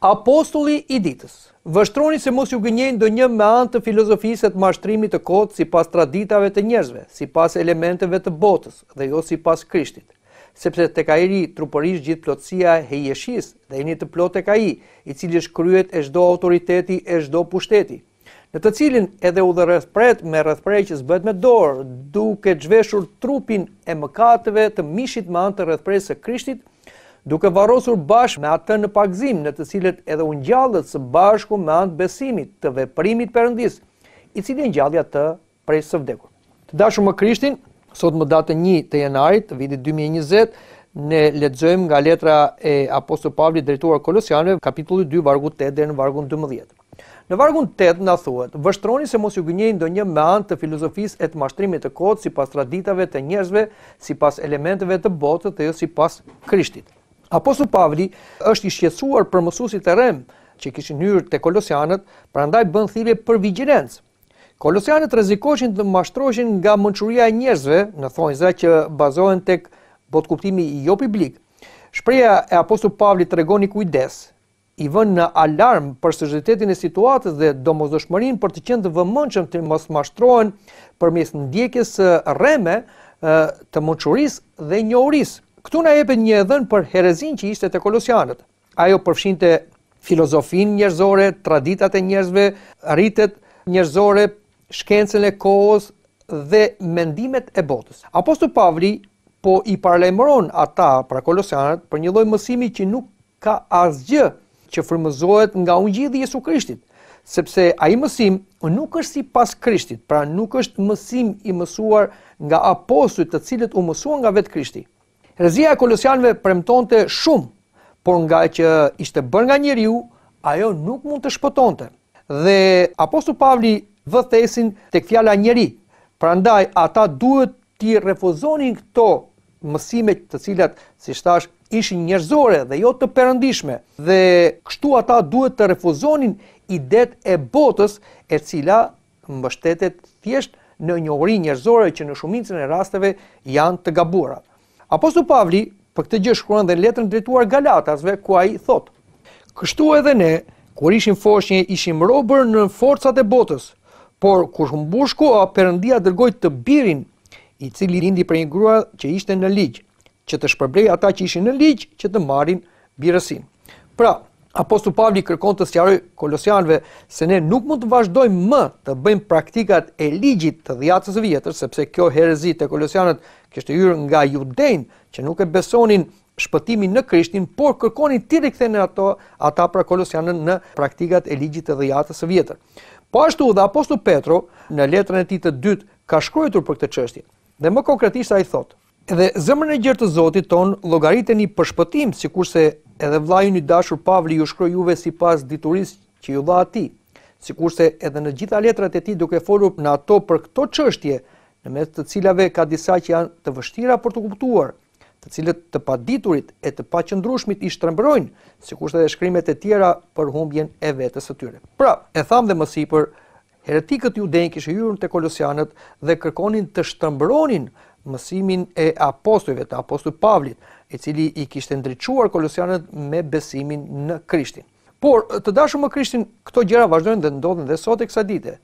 Apostulli i ditës, vështroni se mos ju gënjenjë do një me antë të mashtrimit ma të kodë si pas traditave të njerëzve, si pas elementeve të botës dhe jo si pas krishtit, sepse të ka i ri truporish gjithë plotësia e jeshis dhe i një të plotë të ka i, i cilë shkryet e shdo autoriteti e shdo pushteti, në të cilin edhe u dhe rëthpret me rëthprej që zbët me dorë, duke gjveshur trupin e mëkatëve të mishit me antë rëthprej së krishtit, duke varosur bashk me atë në pagzim në të cilët edhe unë gjallët së bashku me antë besimit të veprimit përëndis, i cilin gjallëja të prej së vdekur. Të dashu më krishtin, sot më datë një të jenarit, vidit 2020, ne ledzojmë nga letra e Apostol Pavli drejtuar Kolosianve, kapitullu 2, vargu 8 dhe në vargun 12. Në vargun 8 në thuet, vështroni se mos ju gënjejnë do një me antë të filozofis e të mashtrimit të kodë si pas traditave të njerëzve, si pas elementeve të botët dhe jo si pas krishtit. Apostu Pavli është i shqetësuar për mësusit e rem që kishin njërë të kolosianët, prandaj bën thirrje për vigjilencë. Kolosianët rezikoshin të mashtroheshin nga mënqëria e njerëzve, në thonjë që bazohen tek botë kuptimi i jo publik. Shpreja e Apostu Pavli të regoni kujdes, i vën në alarm për sëgjëtetin e situatës dhe domozdoshmërin për të qenë të vëmënqëm të mos mashtrojnë për mes ndjekjes rreme të mënqërisë dhe njohërisë këtu na jepet një dhën për herezin që ishte te kolosianët. Ajo përfshinte filozofin njerëzore, traditat e njerëzve, rritet njerëzore, shkencën e kohës dhe mendimet e botës. Apostu Pavli po i parlemëron ata pra kolosianët për një lloj mësimi që nuk ka asgjë që frymëzohet nga ungjilli i jesu Krishtit, sepse ai mësim nuk është sipas Krishtit, pra nuk është mësim i mësuar nga apostujt të cilët u mësuar nga vetë Krishti. Rezia e kolosianve premtonte shumë, por nga që ishte bërë nga njeriu, ajo nuk mund të shpëtonte. Dhe apostu Pavli vëthesin të këfjala njeri, pra ndaj ata duhet i refuzonin këto mësime të cilat, si shtash, ishin njerëzore dhe jo të përëndishme. Dhe kështu ata duhet të refuzonin idet e botës e cila mbështetet thjesht në njohëri njerëzore që në shumicën e rasteve janë të gaburat. Apostu Pavli, për këtë gjë shkruan dhe në letrën drejtuar Galatasve, ku a i thotë, kështu edhe ne, kur ishim foshnje, ishim robër në forcat e botës, por kur shumë bushku, a përëndia të birin, i cili rindi për një grua që ishte në ligjë, që të shpërblej ata që ishin në ligjë, që të marin birësin. Pra, Apostu Pavli kërkon të sqaroj kolosianve se ne nuk mund të vazhdojmë më të bëjmë praktikat e ligjit të dhjatës vjetër, sepse kjo herezi e kolosianet kështë e yrë nga judejnë që nuk e besonin shpëtimin në Krishtin, por kërkonin ti dhe këthene ato, ata pra kolosianën në praktikat e ligjit e dhejatës e vjetër. Po ashtu dhe Apostu Petro, në letrën e ti të dytë, ka shkrujtur për këtë qështje, dhe më konkretisht a i thotë, edhe zëmën e gjertë të zotit ton logariteni për shpëtim, si kurse edhe vlajën i dashur Pavli ju shkroj juve si pas dituris që ju dha ati, si kurse edhe në gjitha letrat e ti duke folur në ato për këto qështje, në mes të cilave ka disa që janë të vështira për të kuptuar, të cilët të paditurit e të pa qëndrushmit i shtrembrojnë, si kushtë edhe shkrimet e tjera për humbjen e vetës të tyre. Pra, e thamë dhe mësi për heretikët ju denjë kishë jurën të kolosianët dhe kërkonin të shtrembronin mësimin e apostojve të apostoj Pavlit, e cili i kishtë ndryquar kolosianët me besimin në krishtin. Por, të dashu më krishtin, këto gjera vazhdojnë dhe ndodhën dhe sot e kësa dite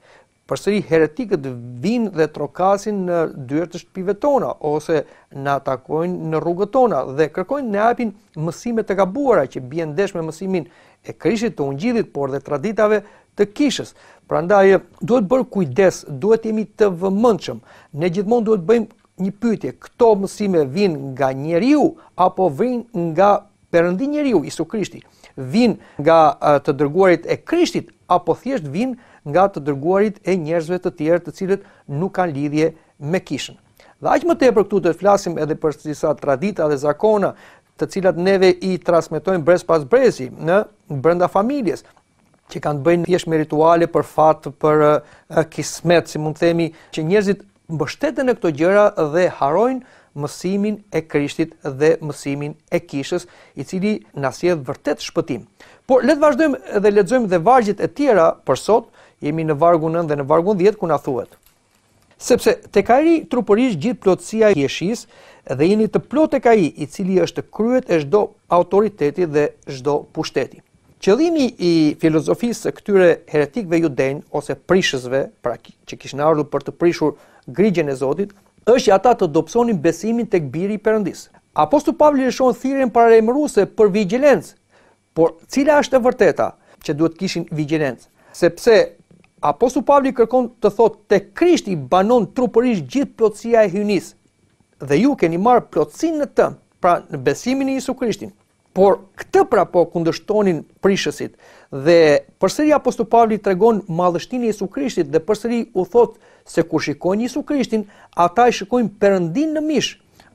përsëri heretikët vinë dhe trokasin në dyert të shtëpive tona ose na atakojnë në rrugët tona dhe kërkojnë ne hapin mësime të gabuara që bien ndesh me mësimin e Krishtit të ungjillit por dhe traditave të kishës. Prandaj duhet bër kujdes, duhet jemi të vëmendshëm. Ne gjithmonë duhet bëjmë një pyetje, këto mësime vijnë nga njeriu apo vijnë nga Perëndi njeriu Isu Krishti? Vijnë nga të dërguarit e Krishtit apo thjesht vijnë nga të dërguarit e njerëzve të tjerë të cilët nuk kanë lidhje me kishën. Dhe aq më tepër këtu do të flasim edhe për disa tradita dhe zakona të cilat neve i transmetojmë brez pas brezi në brenda familjes që kanë bënë thjesht me rituale për fat për uh, kismet, si mund të themi, që njerëzit mbështeten në këto gjëra dhe harojnë mësimin e Krishtit dhe mësimin e Kishës, i cili na sjell vërtet shpëtim. Por le të vazhdojmë dhe lexojmë dhe vargjet e tjera për sot, jemi në vargu 9 dhe në vargu 10 ku na thuhet. Sepse tek ai trupëris gjithë plotësia e jeshis dhe jeni të plotë tek ai i cili është kryet e çdo autoriteti dhe çdo pushteti. Qëllimi i filozofisë së këtyre heretikëve judenj ose prishësve, pra që kishin ardhur për të prishur grigjen e Zotit, është që ata të dobësonin besimin tek biri i Perëndis. Apostu Pavli e shon thirrjen para lajmëruese për vigjilencë. Por cila është e vërteta që duhet kishin vigjilencë? Sepse Apostu Pavli kërkon të thot të krishti banon trupërish gjithë plotësia e hynis dhe ju keni marë plotësin në të, pra në besimin e Isu Krishtin. Por këtë pra po kundështonin prishësit dhe përsëri Apostu Pavli të regon madhështin e Isu Krishtit dhe përsëri u thot se ku shikojnë Isu Krishtin, ata i shikojnë përëndin në mish,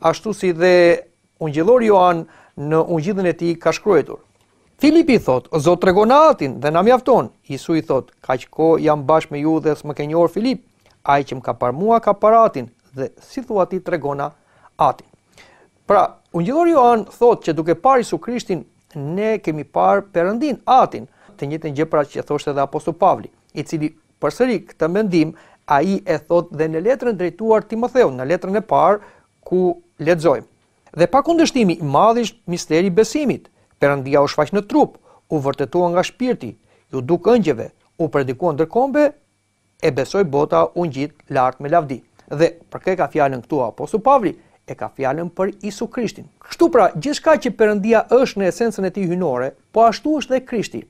ashtu si dhe ungjëlor Johan në ungjidhën e ti ka shkruetur. Filipi thot, Zot tregon atin dhe na mjafton. Isu i thot, që ko jam bash me ju dhe s'më ke njohur Filip. Ai që më ka parë mua ka par atin dhe si thua ti tregona atin. Pra, gjithor Joan thot që duke parë Isu Krishtin ne kemi parë Perëndin, Atin, të njëjtën gjë para që thoshte edhe apostull Pavli, i cili përsëri këtë mendim ai e thot dhe në letrën drejtuar Timotheut, në letrën e parë ku lexojmë. Dhe pa kundërshtimi i madh misteri besimit. Perëndia u shfaq në trup, u vërtetua nga shpirti, ju duk ëngjeve, u predikuan ndërkombe e besoi bota u ngjit lart me lavdi. Dhe për këtë ka fjalën këtu apostulli Pavli, e ka fjalën për Isu Krishtin. Kështu pra, gjithçka që Perëndia është në esencën e tij hyjnore, po ashtu është dhe Krishti.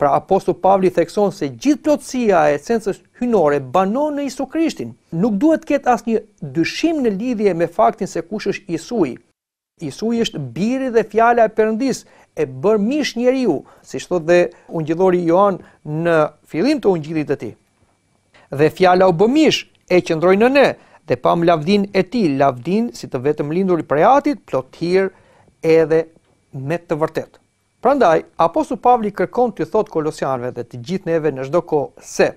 Pra Apostu Pavli thekson se gjithë plotësia e esencës hyjnore banon në Isu Krishtin. Nuk duhet të ketë asnjë dyshim në lidhje me faktin se kush është Isui. Isui është biri dhe fjala e Perëndisë e bërë mish njeriu, si thotë dhe ungjidhori joan në fillim të ungjillit të ti. Dhe fjala u bëmish e qëndroi në ne, dhe pam lavdin e ti, lavdin si të vetëm lindur i preatit, plot hir edhe me të vërtet. Prandaj, Apostu Pavli kërkon të thot kolosianve dhe të gjithë neve në shdo ko se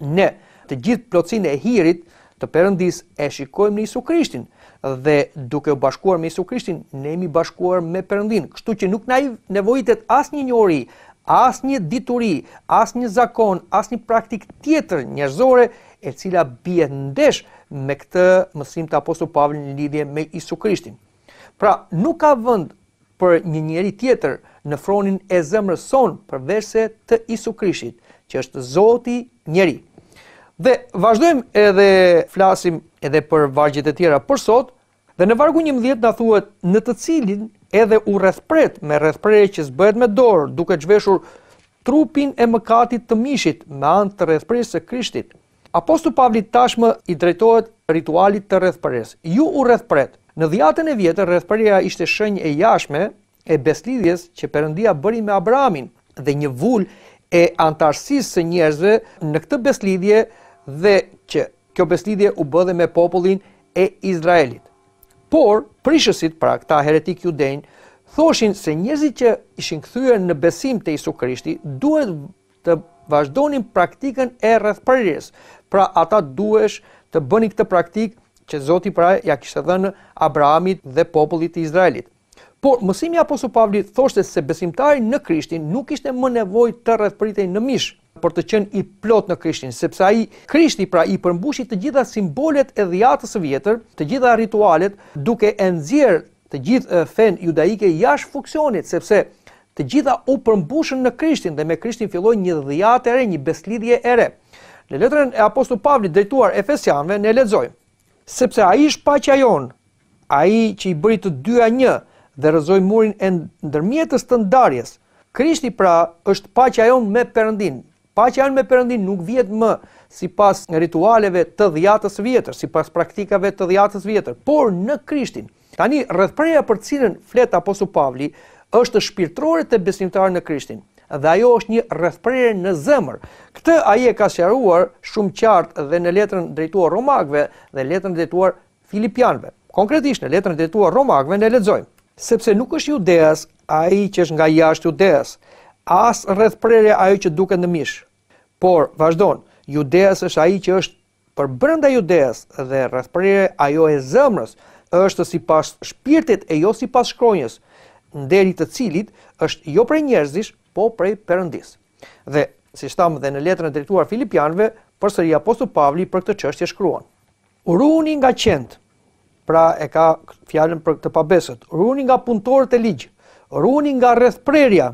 ne të gjithë plotësin e hirit të përëndis e shikojmë një su Krishtin, dhe duke u bashkuar me Isu Krishtin, ne jemi bashkuar me Perëndin. Kështu që nuk na nevojitet as një njohuri, as një dituri, as një zakon, as një praktik tjetër njerëzore e cila bie në ndesh me këtë mësim të apostull Pavlin në lidhje me Isu Krishtin. Pra, nuk ka vend për një njeri tjetër në fronin e zemrës son përveç se të Isu Krishtit, që është Zoti njeriu. Dhe vazhdojmë edhe flasim edhe për vargjet e tjera për sot, dhe në vargu 11 na thuhet në të cilin edhe u rrethpret me rrethpreje që zbëhet me dorë, duke zhveshur trupin e mëkatit të mishit me anë të rrethpresë së Krishtit. Apostu Pavli tashmë i drejtohet ritualit të rrethpresë. Ju u rrethpret. Në dhjetën e vjetër rrethpreja ishte shenjë e jashme e beslidhjes që Perëndia bëri me Abrahamin dhe një vul e antarësisë së njerëzve në këtë beslidhje dhe që kjo beslidje u bëdhe me popullin e Izraelit. Por, prishësit, pra këta heretik ju denjë, thoshin se njëzit që ishin këthyre në besim të Isu Krishti, duhet të vazhdonin praktikën e rrëthpërjes. Pra ata duhesh të bëni këtë praktikë që Zoti pra ja kishtë dhenë Abrahamit dhe popullit të Izraelit. Por mësimi apostull Pavli thoshte se besimtari në Krishtin nuk ishte më nevojë të rrethpritej në mish për të qenë i plot në Krishtin, sepse ai Krishti pra i përmbushi të gjitha simbolet e dhjatës së vjetër, të gjitha ritualet, duke e nxjerr të gjithë fen judaike jashtë funksionit, sepse të gjitha u përmbushën në Krishtin dhe me Krishtin filloi një dhjatë e re, një beslidhje e re. Në letrën e apostull Pavlit drejtuar Efesianëve ne lexojmë: Sepse ai është paqja jon, ai që i bëri të dyja një, dhe rëzoj murin e ndërmjetës të ndarjes. Krishti pra është paqja ajon me përëndin. Paqja ajon me përëndin nuk vjetë më si pas ritualeve të dhjatës vjetër, si pas praktikave të dhjatës vjetër, por në krishtin. Tani, rëthpreja për cilën flet aposu Pavli është shpirtrore të besimtarë në krishtin dhe ajo është një rrethprerje në zemër. Këtë ai e ka sqaruar shumë qartë dhe në letrën drejtuar Romakëve dhe letrën drejtuar Filipianëve. Konkretisht në letrën drejtuar Romakëve ne lexojmë: sepse nuk është judeas a i që është nga jashtë judeas, asë rrëth prere a i që duke në mishë. Por, vazhdonë, judeas është a i që është për brënda judeas dhe rrëth prere a jo e zëmrës, është si pas shpirtit e jo si pas shkronjës, nderi të cilit është jo prej njerëzish, po prej përëndis. Dhe, si shtamë dhe në letrën e drejtuar Filipianve, përsëri Apostu Pavli për këtë qështje shkruan. Uruni nga qendë, pra e ka fjallën për këtë pabesët, runi nga punëtorët e ligjë, runi nga rrethprerja,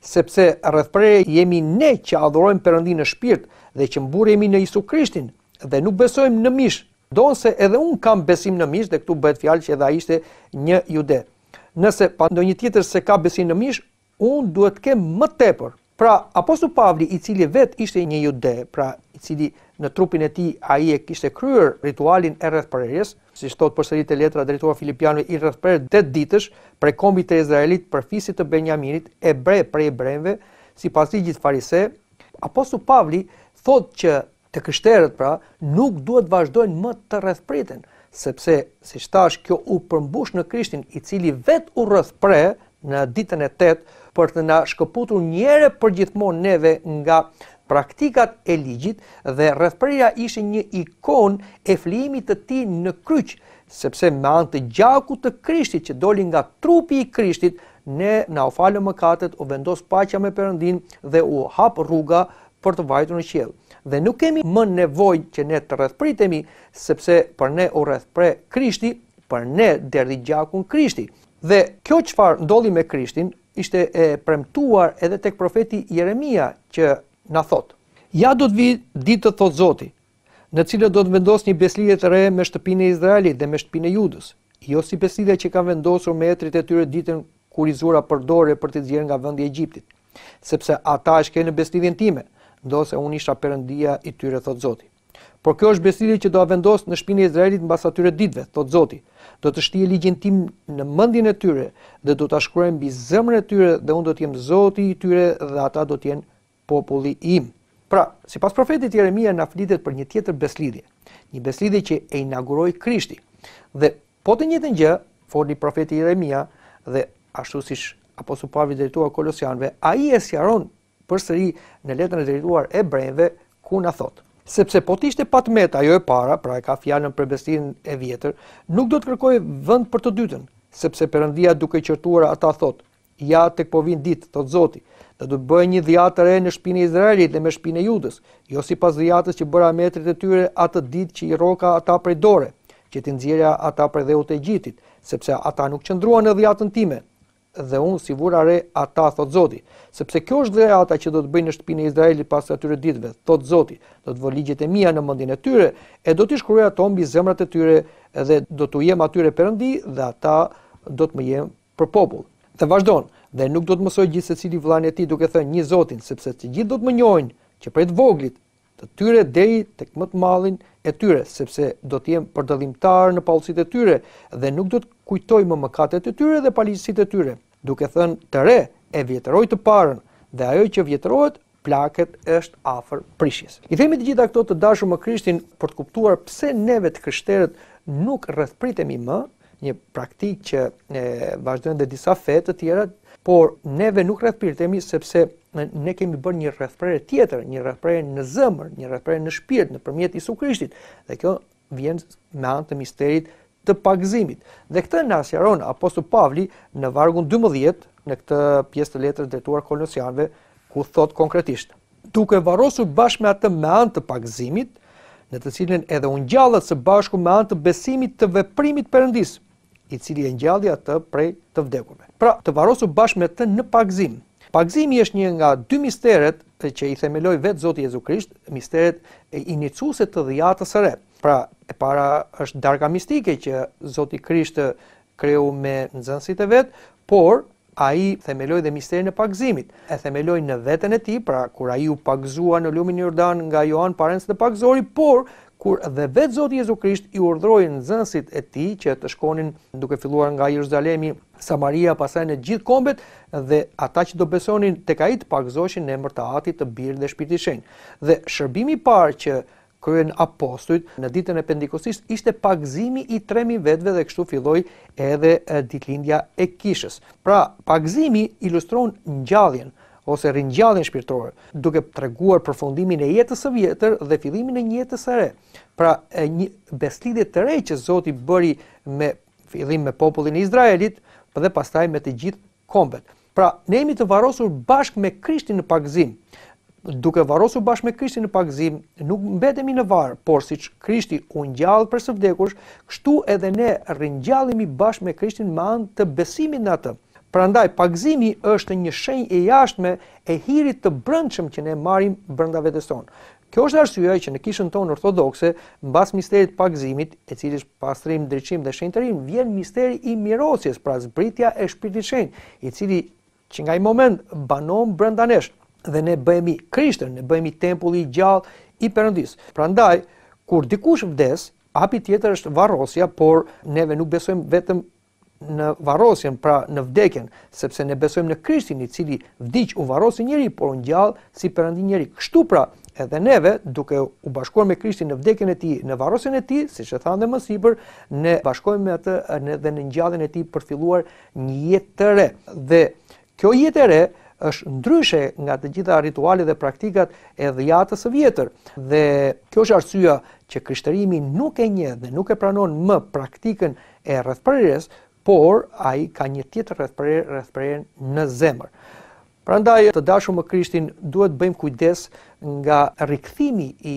sepse rrethprerja jemi ne që adhorojmë përëndi në shpirt dhe që mburë jemi në Isu Krishtin dhe nuk besojmë në mish, donë se edhe unë kam besim në mish dhe këtu bëhet fjallë që edhe a ishte një jude. Nëse pa në një tjetër se ka besim në mish, unë duhet ke më tepër. Pra, Apostu Pavli, i cili vetë ishte një jude, pra i cili në trupin e ti a i e kishte kryer ritualin e rrëthpërërjes, si shtot përserit e letra drejtuar Filipianve i rrëthpërërë dhe ditësh pre kombi të Izraelit për fisit të Benjaminit, e bre pre e brejnve, si pasi gjithë farise, apostu Pavli thot që të kështerët pra nuk duhet vazhdojnë më të rrëthpëritin, sepse si shtash kjo u përmbush në krishtin i cili vet u rrëthpërë në ditën e tetë për të na shkëputur njëre për gjithmonë neve nga praktikat e ligjit dhe rrethpreja ishin një ikon e flimit të tij në kryq, sepse me anë të gjakut të Krishtit që doli nga trupi i Krishtit, ne na u falën mëkatet, u vendos paqja me Perëndin dhe u hap rruga për të vajtur në qiell. Dhe nuk kemi më nevojë që ne të rrethpritemi, sepse për ne u rrethpre Krishti, për ne deri gjakun Krishti. Dhe kjo çfarë ndolli me Krishtin ishte e premtuar edhe tek profeti Jeremia që na thot. Ja do të vi ditë të thot Zoti, në cilën do të vendos një besëlidhje të re me shtëpinë e Izraelit dhe me shtëpinë e Judës. Jo si besëlidhja që kanë vendosur me etrit e tyre ditën kur i zura për dorë për të xhir nga vendi i Egjiptit, sepse ata ishin në besëlidhjen time, ndosë unë isha perëndia i tyre thot Zoti. Por kjo është besëlidhje që do a vendos në shtëpinë e Izraelit mbas atyre ditëve thot Zoti. Do të shtie ligjin tim në mendjen e tyre dhe do ta shkruaj mbi zemrën e tyre dhe unë do të jem Zoti i tyre dhe ata do të populli im. Pra, si pas profetit Jeremia na flitet për një tjetër beslidhje, një beslidhje që e inauguroi Krishti. Dhe po të njëjtën gjë foli profeti Jeremia dhe ashtu si apostulli Pavli drejtuar Kolosianëve, ai e sqaron përsëri në letrën e drejtuar Hebrejve ku na thot: Sepse po tishte patmet ajo e para, pra e ka fjalën për beslidhjen e vjetër, nuk do të kërkoj vend për të dytën, sepse Perëndia duke qërtuara ata thotë ja tek po vin ditë, thot Zoti, dhe do të bëj një dhjatë re në shpinën e Izraelit dhe me shpinën e Judës, jo sipas dhjatës që bëra metrit e tyre atë ditë që i rroka ata prej dore, që ti nxjerrja ata prej dheut të Egjitit, sepse ata nuk qëndruan në dhjatën time dhe unë si vura re ata, thot Zoti, sepse kjo është dhjata që do të bëj në shtëpinë e Izraelit pas atyre ditëve, thot Zoti, do të voligjet e mia në mendin e tyre e do t'i shkruaj ato mbi zemrat e tyre dhe do t'u jem atyre perëndi dhe ata do të më jem për popull. Të vazhdon, dhe nuk do të mësoj gjithë se cili vlani e ti duke thënë një zotin, sepse të gjithë do të më njojnë që prej të voglit, të tyre deri të më të malin e tyre, sepse do të jem për dëllimtarë në palësit e tyre, dhe nuk do të kujtoj më mëkatet e tyre dhe palisit e tyre, duke thënë të re e vjetëroj të parën, dhe ajo që vjetërojt, plaket është afer prishjes. I themi të gjitha këto të dashu më krishtin për të kuptuar pse neve të krishterët nuk rëthpritemi më një praktikë që e, vazhdojnë dhe disa fetë të tjera, por neve nuk rrethpirtemi sepse ne kemi bërë një rrethprerje tjetër, një rrethprerje në zemër, një rrethprerje në shpirt nëpërmjet Isu Krishtit. Dhe kjo vjen me anë të misterit të pagëzimit. Dhe këtë na sqaron apostulli Pavli në vargun 12 në këtë pjesë të letrës drejtuar kolosianëve ku thot konkretisht: "Duke varrosur bashkë me atë me anë të pagëzimit, në të cilin edhe unë ngjallët së bashku me anë të besimit të veprimit përëndisë, i cili e ngjalli atë prej të vdekurve. Pra, të varrosu bashkë me të në pagzim. Pagzimi është një nga dy misteret që i themeloi vet Zoti Jezu Krisht, misteret e iniciuese të dhjatës së re. Pra, e para është darka mistike që Zoti Krisht kreu me nxënësit e vet, por a i themeloj dhe misterin e pakzimit, e themeloj në vetën e ti, pra kur i u pakzua në lumin Jordan nga Johan Parens dhe pakzori, por kur edhe vetë Zoti Jezu Krisht i urdhroi nxënësit e tij që të shkonin duke filluar nga Jeruzalemi, Samaria, pastaj në gjithë kombet dhe ata që do besonin tek ai të pagëzoheshin në emër të Atit të Birit dhe Shpirtit Shenjtë. Dhe shërbimi i parë që kryen apostujt në ditën e pendikosisht ishte pagëzimi i 3000 vetëve dhe kështu filloi edhe ditëlindja e kishës. Pra, pagëzimi ilustron ngjalljen ose ringjalljen shpirtërore, duke treguar përfundimin e jetës së vjetër dhe fillimin e një jete së re. Pra, e një beslidit të re që Zoti bëri me fillim me popullin e Izraelit, por dhe pastaj me të gjithë kombet. Pra, ne jemi të varrosur bashkë me Krishtin në pagëzim. Duke varrosur bashkë me Krishtin në pagëzim, nuk mbetemi në varë, por siç Krishti u ngjall për së vdekush, kështu edhe ne ringjallemi bashkë me Krishtin me anë të besimit në atë. Prandaj pagëzimi është një shenjë e jashtme e hirit të brëndshëm që ne marrim brenda vetes tonë. Kjo është arsyeja që në kishën tonë ortodokse, mbas misterit pagëzimit, e cili është pastrim, drejtim dhe shenjtërim, vjen misteri i mirosjes, pra zbritja e shpirtit Shenjtë, i cili që nga i moment banon brenda nesh dhe ne bëhemi Krishtin, ne bëhemi tempulli i gjallë i Perëndis. Prandaj kur dikush vdes, hapi tjetër është varrosja, por neve nuk besojmë vetëm në varrosjen, pra në vdekjen, sepse ne besojmë në Krishtin i cili vdiq u varrosi njëri, por u ngjall si perëndi njëri. Kështu pra, edhe neve, duke u bashkuar me Krishtin në vdekjen e tij, në varrosjen e tij, siç e thanë më sipër, ne bashkohemi me atë edhe në ngjalljen e tij për filluar një jetë të re. Dhe kjo jetë e re është ndryshe nga të gjitha ritualet dhe praktikat e dhjatës së vjetër. Dhe kjo është arsyeja që krishterimi nuk e njeh dhe nuk e pranon më praktikën e rrethprerjes, por ai ka një tjetër rrethprerje rrethprerje në zemër. Prandaj të dashur më Krishtin duhet bëjmë kujdes nga rikthimi i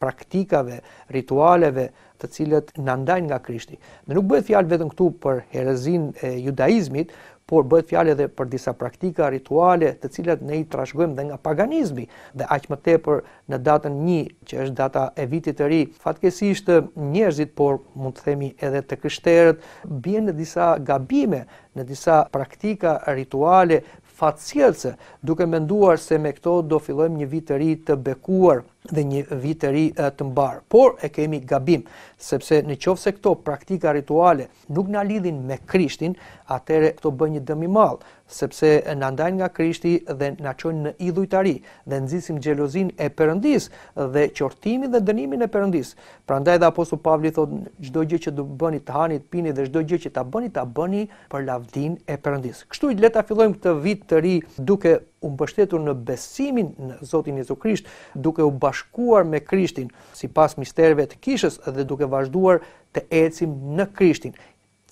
praktikave, ritualeve të cilët na ndajnë nga Krishti. Ne nuk bëhet fjalë vetëm këtu për herezin e judaizmit, por bëhet fjalë edhe për disa praktika rituale të cilat ne i trashëgojmë dhe nga paganizmi dhe aq më tepër në datën 1 që është data e vitit të ri fatkesishtë njerëzit por mund të themi edhe të krishterët bien në disa gabime në disa praktika rituale fatcielse duke menduar se me këto do fillojmë një vit të ri të bekuar dhe një vit të ri të mbar. Por e kemi gabim, sepse në se këto praktika rituale nuk na lidhin me Krishtin, atëherë këto bën një dëm i madh, sepse na ndajnë nga Krishti dhe na çojnë në idhujtari dhe nxisim xhelozinë e Perëndis dhe qortimin dhe dënimin e Perëndis. Prandaj dhe apostulli Pavli thotë çdo gjë që do bëni të hani, të pini dhe çdo gjë që ta bëni ta bëni për lavdin e Perëndis. Kështu i le ta fillojmë këtë vit të ri duke u mbështetur në besimin në Zotin Jezu Krisht, duke u bashkuar me Krishtin sipas misterëve të Kishës dhe duke vazhduar të ecim në Krishtin,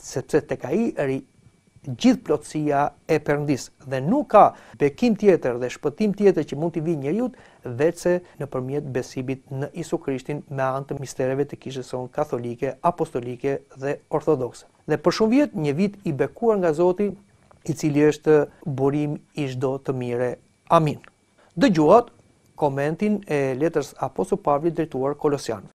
sepse tek ai ri gjithë plotësia e Perëndisë dhe nuk ka bekim tjetër dhe shpëtim tjetër që mund t'i vijë njeriu vetëse nëpërmjet besimit në Isu Krishtin me anë të mistereve të Kishës son katolike, apostolike dhe ortodokse. Dhe për shumë vjet, një vit i bekuar nga Zoti, i cili është burim i shdo të mire. Amin. Dëgjuat komentin e letërs Apostu Pavli drejtuar Kolosianë.